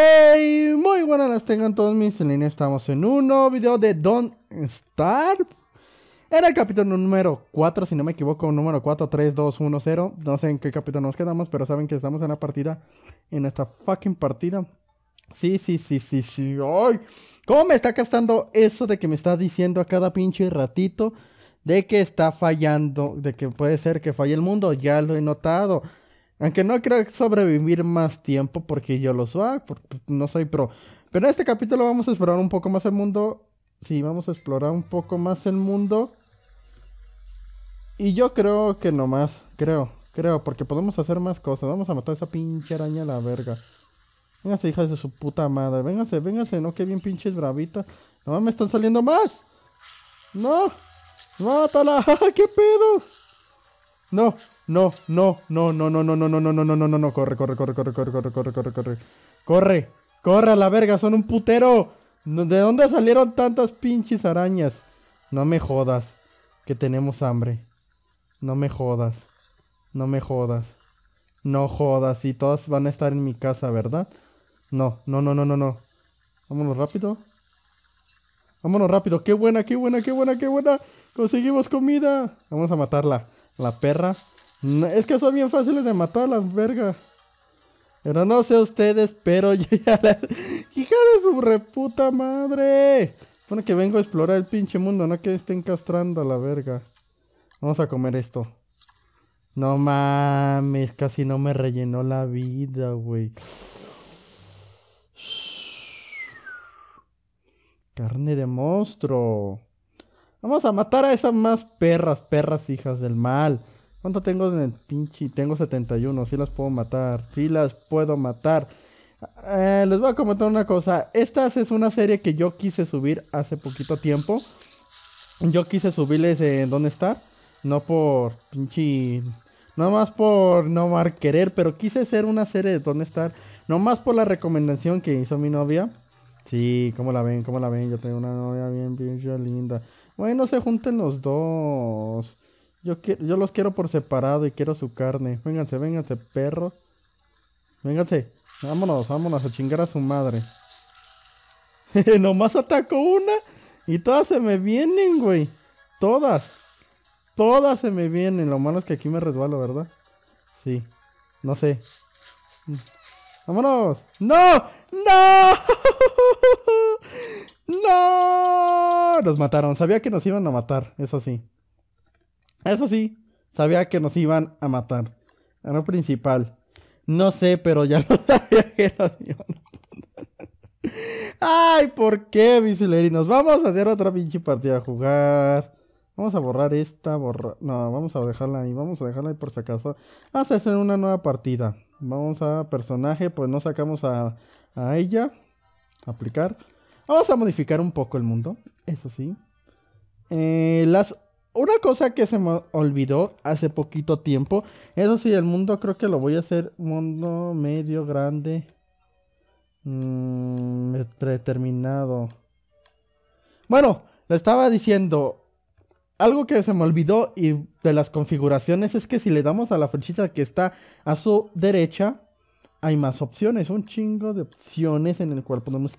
Hey, muy buenas las tengan todos mis en línea. Estamos en un nuevo video de Don't start Era el capítulo número 4, si no me equivoco, número 4, 3, 2, 1, 0. No sé en qué capítulo nos quedamos, pero saben que estamos en la partida, en esta fucking partida. Sí, sí, sí, sí, sí. ¡Ay! ¿Cómo me está gastando eso de que me estás diciendo a cada pinche ratito de que está fallando, de que puede ser que falle el mundo? Ya lo he notado. Aunque no creo sobrevivir más tiempo porque yo lo soy, no soy pro. Pero en este capítulo vamos a explorar un poco más el mundo. Sí, vamos a explorar un poco más el mundo. Y yo creo que no más, creo, creo, porque podemos hacer más cosas. Vamos a matar a esa pinche araña a la verga. Véngase, hijas de su puta madre. Véngase, véngase, no, Qué bien pinches bravitas. No, me están saliendo más. No, mátala, qué pedo. No, no, no, no, no, no, no, no, no, no, no, no, no, no, no, corre, corre, corre, corre, corre, corre, corre, corre, corre, corre, corre a la verga, son un putero. ¿De dónde salieron tantas pinches arañas? No me jodas, que tenemos hambre. No me jodas, no me jodas, no jodas, y todas van a estar en mi casa, ¿verdad? No, no, no, no, no, no. Vámonos rápido. Vámonos rápido. Qué buena, qué buena, qué buena, qué buena. Conseguimos comida. Vamos a matarla. La perra. es que son bien fáciles de matar las vergas. Pero no sé ustedes, pero yo ya la... ¡Hija de su reputa madre! Bueno, que vengo a explorar el pinche mundo, no que estén castrando a la verga. Vamos a comer esto. No mames, casi no me rellenó la vida, güey. Carne de monstruo. Vamos a matar a esas más perras, perras hijas del mal. ¿Cuánto tengo en el pinche? Tengo 71, sí las puedo matar, sí las puedo matar. Eh, les voy a comentar una cosa. Esta es una serie que yo quise subir hace poquito tiempo. Yo quise subirles en Dónde Estar. No por pinche. No más por no mar querer, pero quise hacer una serie de Dónde Estar. No más por la recomendación que hizo mi novia. Sí, ¿cómo la ven? ¿Cómo la ven? Yo tengo una novia bien, bien, ya linda. Bueno, se junten los dos. Yo, yo los quiero por separado y quiero su carne. Vénganse, vénganse, perro. Vénganse. Vámonos, vámonos a chingar a su madre. Nomás atacó una y todas se me vienen, güey. Todas. Todas se me vienen. Lo malo es que aquí me resbalo, ¿verdad? Sí. No sé. ¡Vámonos! ¡No! ¡No! ¡No! Nos mataron. Sabía que nos iban a matar, eso sí. Eso sí, sabía que nos iban a matar. Era principal. No sé, pero ya lo sabía que nos iban a matar. ¡Ay, por qué, Nos Vamos a hacer otra pinche partida a jugar. Vamos a borrar esta, borrar... No, vamos a dejarla ahí, vamos a dejarla ahí por si acaso. Vamos a hacer una nueva partida. Vamos a personaje, pues no sacamos a, a ella. Aplicar. Vamos a modificar un poco el mundo, eso sí. Eh, las, una cosa que se me olvidó hace poquito tiempo. Eso sí, el mundo creo que lo voy a hacer mundo medio grande. Mm, predeterminado. Bueno, le estaba diciendo algo que se me olvidó y de las configuraciones es que si le damos a la flechita que está a su derecha, hay más opciones, un chingo de opciones en el cual podemos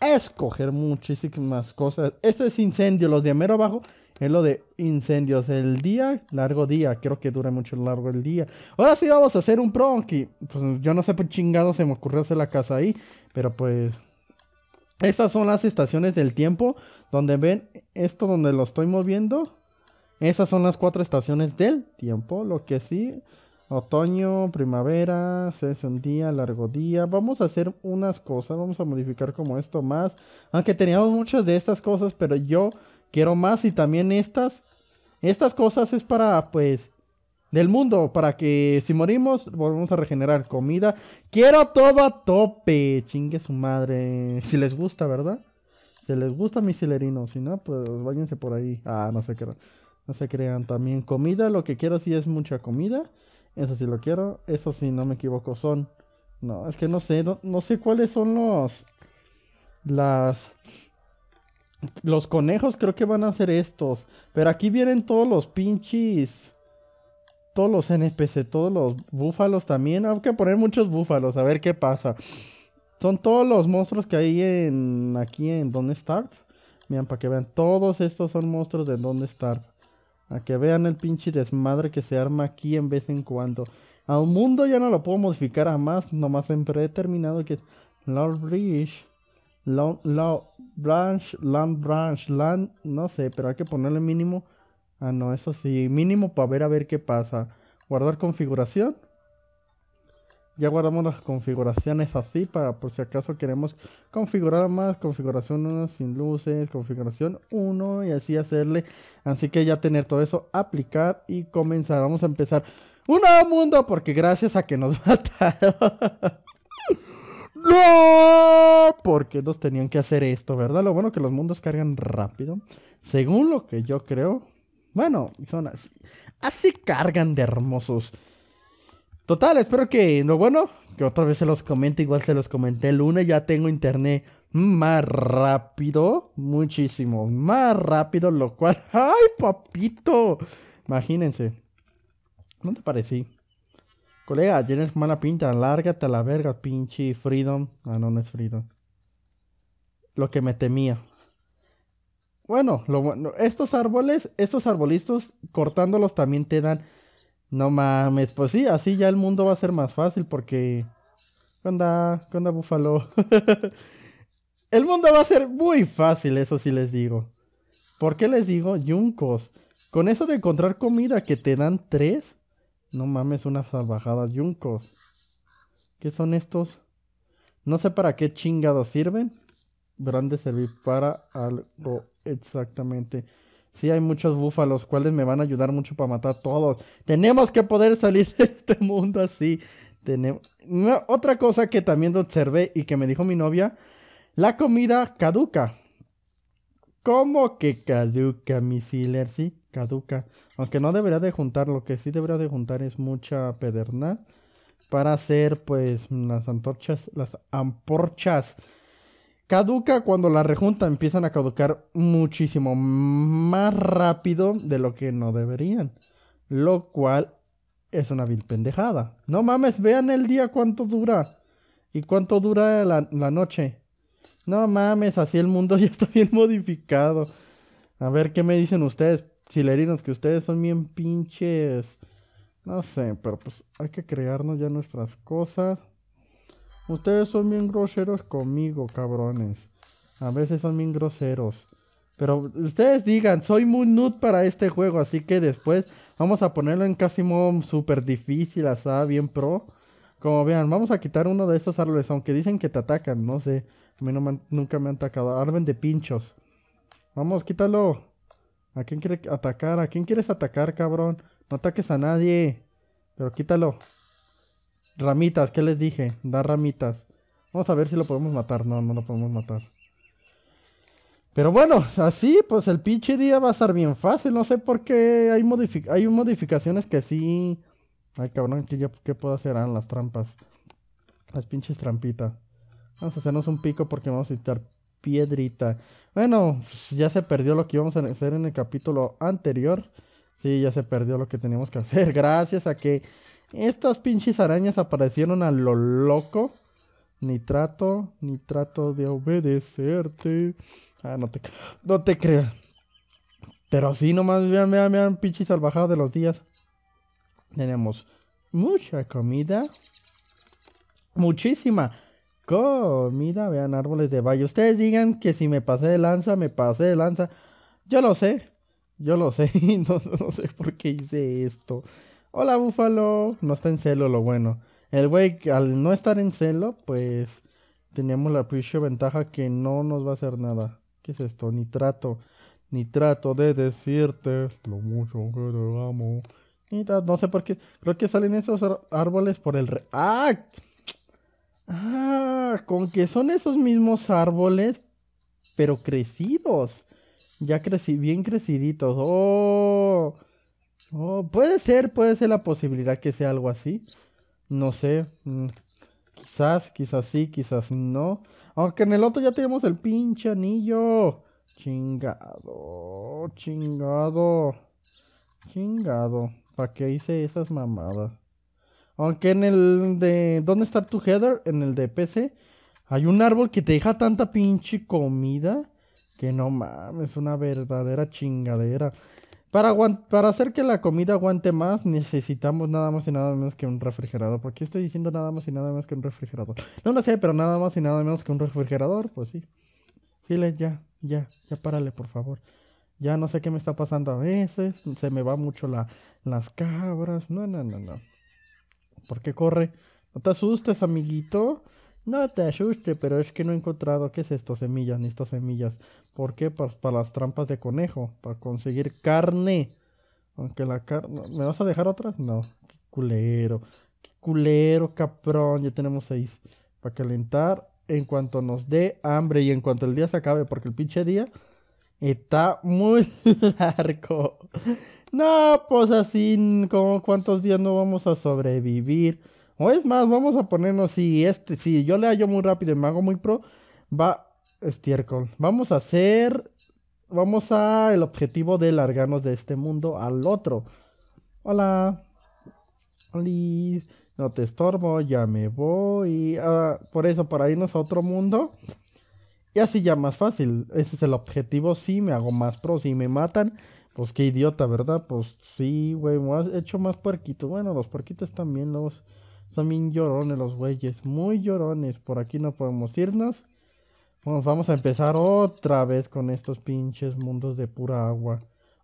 escoger muchísimas cosas. Este es incendio, los de amero abajo es lo de incendios. El día, largo día, creo que dura mucho largo el día. Ahora sí vamos a hacer un pronki. Pues yo no sé por chingado se me ocurrió hacer la casa ahí, pero pues estas son las estaciones del tiempo. Donde ven esto donde lo estoy moviendo. Esas son las cuatro estaciones del tiempo. Lo que sí. Otoño, primavera, es un día, largo día. Vamos a hacer unas cosas. Vamos a modificar como esto más. Aunque teníamos muchas de estas cosas. Pero yo quiero más. Y también estas. Estas cosas es para pues del mundo para que si morimos volvamos a regenerar comida. Quiero todo a tope, chingue su madre. Si les gusta, ¿verdad? Si les gusta mis si no, pues váyanse por ahí. Ah, no se crean. No se crean también. Comida, lo que quiero sí es mucha comida. Eso sí lo quiero. Eso sí, no me equivoco, son... No, es que no sé, no, no sé cuáles son los... Las... Los conejos creo que van a ser estos. Pero aquí vienen todos los pinches todos los NPC, todos los búfalos también. Hay que poner muchos búfalos, a ver qué pasa. Son todos los monstruos que hay en aquí en Don't Starve. Miren, para que vean, todos estos son monstruos de Don't Starve. A que vean el pinche desmadre que se arma aquí en vez en cuando. A un mundo ya no lo puedo modificar a más, nomás en predeterminado que es Lord Rich, Lord Branch, Land Branch, Land, no sé, pero hay que ponerle mínimo Ah, no, eso sí, mínimo para ver a ver qué pasa. Guardar configuración. Ya guardamos las configuraciones así para por si acaso queremos configurar más, configuración 1 sin luces, configuración 1 y así hacerle. Así que ya tener todo eso, aplicar y comenzar. Vamos a empezar un nuevo mundo porque gracias a que nos mataron. ¡No! Porque nos tenían que hacer esto, ¿verdad? Lo bueno que los mundos cargan rápido. Según lo que yo creo, bueno, son así. Así cargan de hermosos. Total, espero que lo bueno, que otra vez se los comente, igual se los comenté el lunes, ya tengo internet más rápido, muchísimo, más rápido, lo cual, ay papito, imagínense, ¿no te parecí? Colega, tienes mala pinta, lárgate a la verga, pinche Freedom, ah no, no es Freedom, lo que me temía. Bueno, lo estos árboles, estos arbolitos, cortándolos también te dan. No mames, pues sí, así ya el mundo va a ser más fácil porque. ¿Qué onda? ¿Qué onda, Búfalo? el mundo va a ser muy fácil, eso sí les digo. ¿Por qué les digo yuncos? Con eso de encontrar comida que te dan tres, no mames, una salvajada, yuncos. ¿Qué son estos? No sé para qué chingados sirven, Verán de servir para algo Exactamente. Sí, hay muchos búfalos, cuales me van a ayudar mucho para matar a todos. Tenemos que poder salir de este mundo así. Tenemos... otra cosa que también observé y que me dijo mi novia, la comida caduca. ¿Cómo que caduca, mi si Sí, caduca. Aunque no debería de juntar, lo que sí debería de juntar es mucha pederna para hacer pues las antorchas, las amporchas Caduca cuando la rejunta, empiezan a caducar muchísimo más rápido de lo que no deberían. Lo cual es una vil pendejada. No mames, vean el día cuánto dura. ¿Y cuánto dura la, noche? No mames, así el mundo ya está bien modificado. A ver qué me dicen ustedes, chilerinos, que ustedes son bien pinches. No sé, pero pues hay que crearnos ya nuestras cosas. Ustedes son bien groseros conmigo, cabrones. A veces son bien groseros. Pero ustedes digan, soy muy nude para este juego, así que después vamos a ponerlo en casi modo súper difícil, así bien pro. Como vean, vamos a quitar uno de esos árboles, aunque dicen que te atacan, no sé. A mí nunca me han atacado. Arben de pinchos. Vamos, quítalo. ¿A quién quiere atacar? ¿A quién quieres atacar, cabrón? No ataques a nadie. Pero quítalo. Ramitas, ¿qué les dije? Da ramitas. Vamos a ver si lo podemos matar. No, no lo podemos matar. Pero bueno, así pues el pinche día va a estar bien fácil. No sé por qué hay, hay modificaciones que sí... Ay, cabrón, ¿qué, qué puedo hacer? Ah, las trampas. Las pinches trampitas. Vamos a hacernos un pico porque vamos a necesitar piedrita. Bueno, ya se perdió lo que íbamos a hacer en el capítulo anterior. Sí, ya se perdió lo que teníamos que hacer. Gracias a que estas pinches arañas aparecieron a lo loco. Ni trato, ni trato de obedecerte. Ah, no te, no te creas. Pero sí, nomás vean, vean, vean, pinches salvajadas de los días. Tenemos mucha comida. Muchísima comida. Vean árboles de valle. Ustedes digan que si me pasé de lanza, me pasé de lanza. Yo lo sé. Yo lo sé, no, sé por qué hice esto. Hola, Búfalo. No está en celo, lo bueno. El güey, al no estar en celo, pues teníamos la pinche ventaja que no nos va a hacer nada. ¿Qué es esto? Ni trato. Ni trato de decirte lo mucho que te amo. No sé por qué. Creo que salen esos árboles por el... Re ¡Ah! Ah, con que son esos mismos árboles, pero crecidos. Ya crecí, bien creciditos. Oh, oh, puede ser, puede ser la posibilidad que sea algo así. No sé. Mm, quizás, quizás sí, quizás no. Aunque en el otro ya tenemos el pinche anillo. Chingado, chingado. Chingado. ¿Para qué hice esas mamadas? Aunque en el de... ¿Dónde está tu header? En el de PC. Hay un árbol que te deja tanta pinche comida que no mames, una verdadera chingadera. Para, para hacer que la comida aguante más, necesitamos nada más y nada menos que un refrigerador. ¿Por qué estoy diciendo nada más y nada menos que un refrigerador? No lo sé, pero nada más y nada menos que un refrigerador, pues sí. Sí, ya, ya, ya párale, por favor. Ya no sé qué me está pasando a veces. Se me va mucho la, las cabras. No, no, no, no. ¿Por qué corre? No te asustes, amiguito. No te asuste, pero es que no he encontrado qué es esto, semillas, ni estas semillas. ¿Por qué? Para, pues, para las trampas de conejo, para conseguir carne. Aunque la carne... ¿Me vas a dejar otras? No, qué culero. Qué culero, caprón. Ya tenemos seis. Para calentar en cuanto nos dé hambre y en cuanto el día se acabe, porque el pinche día está muy largo. No, pues así, cuántos días no vamos a sobrevivir. O es más, vamos a ponernos si este, si yo le hallo muy rápido y me hago muy pro, va estiércol. Vamos a hacer, vamos a el objetivo de largarnos de este mundo al otro. Hola, no te estorbo, ya me voy. Y ah, por eso, para irnos a otro mundo. Y así ya más fácil. Ese es el objetivo. Si me hago más pro, si me matan, pues qué idiota, ¿verdad? Pues sí, güey, me has hecho más puerquito. Bueno, los puerquitos también los son bien llorones los güeyes, muy llorones. Por aquí no podemos irnos. vamos a empezar otra vez con estos pinches mundos de pura agua.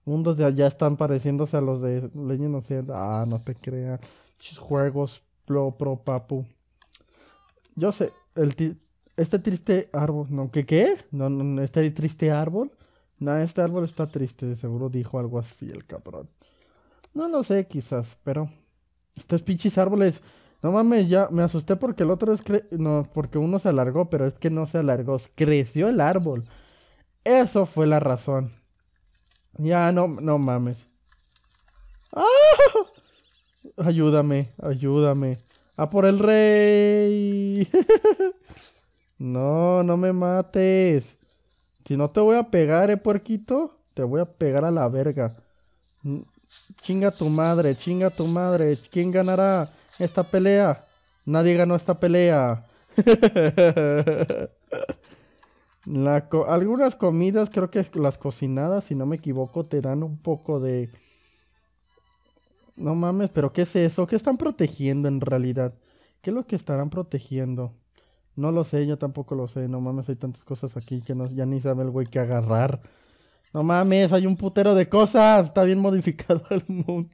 Mundos de allá están pareciéndose a los de leña no sé, Ah, no te creas. Juegos pro, pro papu. Yo sé, el este triste árbol, ¿no? ¿Qué qué? No, no, este triste árbol. No, este árbol está triste, seguro dijo algo así el cabrón. No lo sé, quizás, pero estos pinches árboles no mames, ya me asusté porque el otro es cre... no, porque uno se alargó, pero es que no se alargó, creció el árbol. Eso fue la razón. Ya no no mames. ¡Ah! Ayúdame, ayúdame. A por el rey. no, no me mates. Si no te voy a pegar, eh, puerquito, te voy a pegar a la verga. Chinga tu madre, chinga tu madre. ¿Quién ganará esta pelea? Nadie ganó esta pelea. algunas comidas, creo que las cocinadas, si no me equivoco, te dan un poco de... No mames, pero ¿qué es eso? ¿Qué están protegiendo en realidad? ¿Qué es lo que estarán protegiendo? No lo sé, yo tampoco lo sé. No mames, hay tantas cosas aquí que no, ya ni sabe el güey que agarrar. No mames, hay un putero de cosas. Está bien modificado el mundo.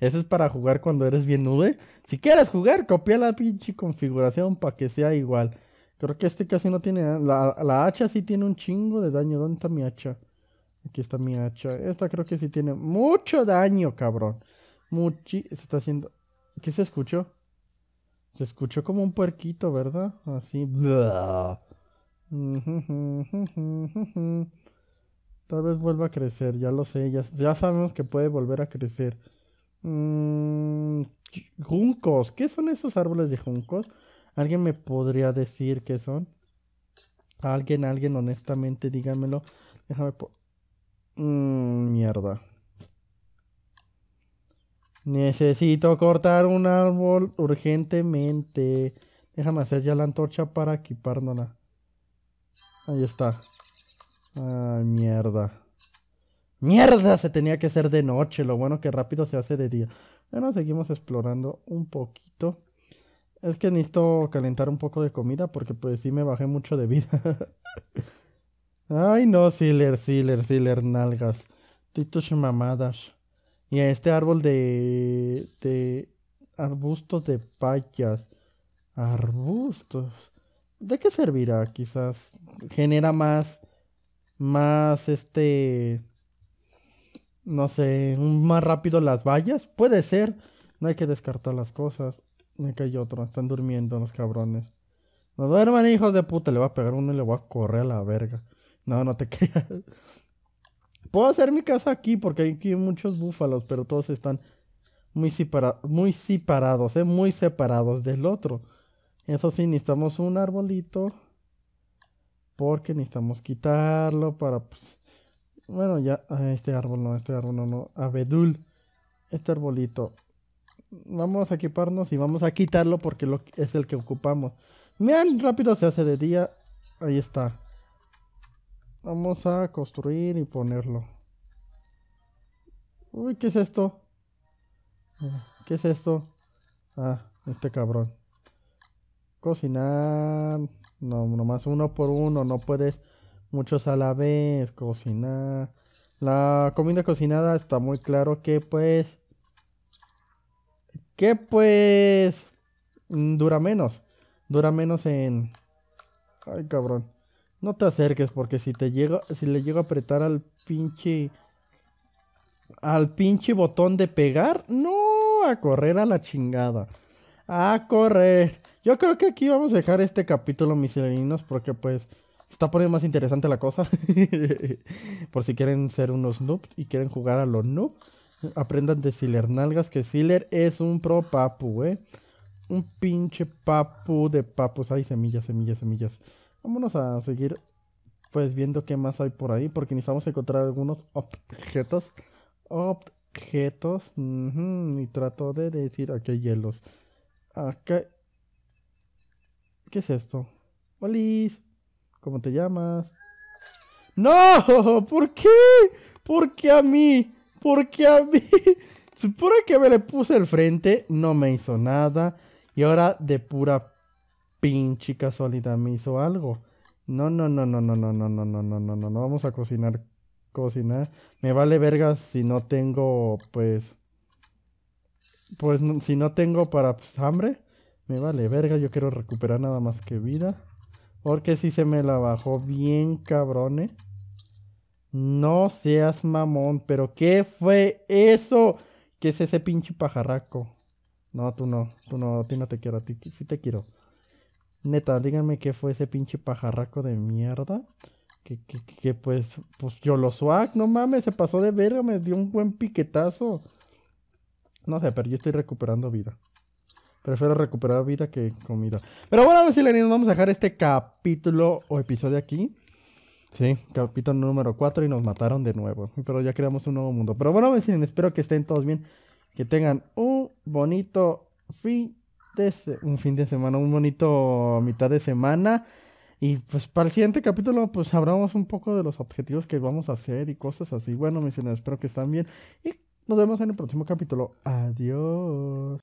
Ese es para jugar cuando eres bien nube. Si quieres jugar, copia la pinche configuración para que sea igual. Creo que este casi no tiene. La, la hacha sí tiene un chingo de daño. ¿Dónde está mi hacha? Aquí está mi hacha. Esta creo que sí tiene mucho daño, cabrón. Muchi. Se está haciendo. ¿Qué se escuchó? Se escuchó como un puerquito, ¿verdad? Así. Tal vez vuelva a crecer, ya lo sé, ya, sabemos que puede volver a crecer. Mm, juncos, ¿qué son esos árboles de juncos? ¿Alguien me podría decir qué son? Alguien, alguien, honestamente, dígamelo Déjame... por... Mm, mierda. Necesito cortar un árbol urgentemente. Déjame hacer ya la antorcha para equipárnosla. Ahí está. Ay, mierda. ¡Mierda! Se tenía que hacer de noche. Lo bueno que rápido se hace de día. Bueno, seguimos explorando un poquito. Es que necesito calentar un poco de comida porque pues sí me bajé mucho de vida. Ay, no, Siler, Siler, Siler, nalgas. Titus mamadas. Y a este árbol de... de... arbustos de payas. Arbustos. ¿De qué servirá? Quizás genera más más este, no sé, más rápido las vallas. Puede ser, no hay que descartar las cosas. Aquí hay otro, están durmiendo los cabrones. Nos duerman, hijos de puta, le va a pegar uno y le voy a correr a la verga. No, no te creas. Puedo hacer mi casa aquí porque hay muchos búfalos, pero todos están muy, muy separados, ¿eh? muy separados del otro. Eso sí, necesitamos un arbolito porque necesitamos quitarlo para, pues, bueno, ya, ah, este árbol no, este árbol no, no, abedul, este arbolito. Vamos a equiparnos y vamos a quitarlo porque lo, es el que ocupamos. Miren, rápido se hace de día. Ahí está. Vamos a construir y ponerlo. Uy, ¿qué es esto? ¿Qué es esto? Ah, este cabrón. Cocinar. No, nomás uno por uno, no puedes muchos a la vez cocinar. La comida cocinada está muy claro que pues... Que pues... Mm, dura menos. Dura menos en... Ay, cabrón. No te acerques porque si te Si le llego a apretar al pinche... Al pinche botón de pegar. No, a correr a la chingada. A correr. Yo creo que aquí vamos a dejar este capítulo, miscelaninos, porque pues está poniendo más interesante la cosa. Por si quieren ser unos noobs y quieren jugar a los noobs, aprendan de Siler Nalgas, que Siler es un pro papu, ¿eh? Un pinche papu de papus. hay semillas, semillas, semillas. Vámonos a seguir pues viendo qué más hay por ahí, porque necesitamos encontrar algunos objetos. Objetos. Y trato de decir aquí hay hielos. ¿Qué es esto? Olis, ¿cómo te llamas? ¡No! ¿Por qué? ¿Por qué a mí? ¿Por qué a mí? Supone que me le puse el frente, no me hizo nada. Y ahora de pura pinche casualidad me hizo algo. No, no, no, no, no, no, no, no, no, no, no, no, no. Vamos a cocinar, cocinar. Me vale vergas si no tengo, pues, pues si no tengo para pues, hambre, me vale verga. Yo quiero recuperar nada más que vida. Porque si se me la bajó bien, cabrone. Eh. No seas mamón, pero ¿qué fue eso? ¿Qué es ese pinche pajarraco? No, tú no, tú no, a ti no te quiero, a ti sí te quiero. Neta, díganme qué fue ese pinche pajarraco de mierda. Que, que, pues, pues yo lo swag, no mames, se pasó de verga, me dio un buen piquetazo. No sé, pero yo estoy recuperando vida. Prefiero recuperar vida que comida. Pero bueno, si vamos a dejar este capítulo o episodio aquí. Sí, capítulo número 4 y nos mataron de nuevo. Pero ya creamos un nuevo mundo. Pero bueno, vecinos, espero que estén todos bien. Que tengan un bonito fin de, un fin de semana, un bonito mitad de semana. Y pues para el siguiente capítulo, pues hablamos un poco de los objetivos que vamos a hacer y cosas así. Bueno, vecinos, espero que estén bien. Y nos vemos en el próximo capítulo. Adiós.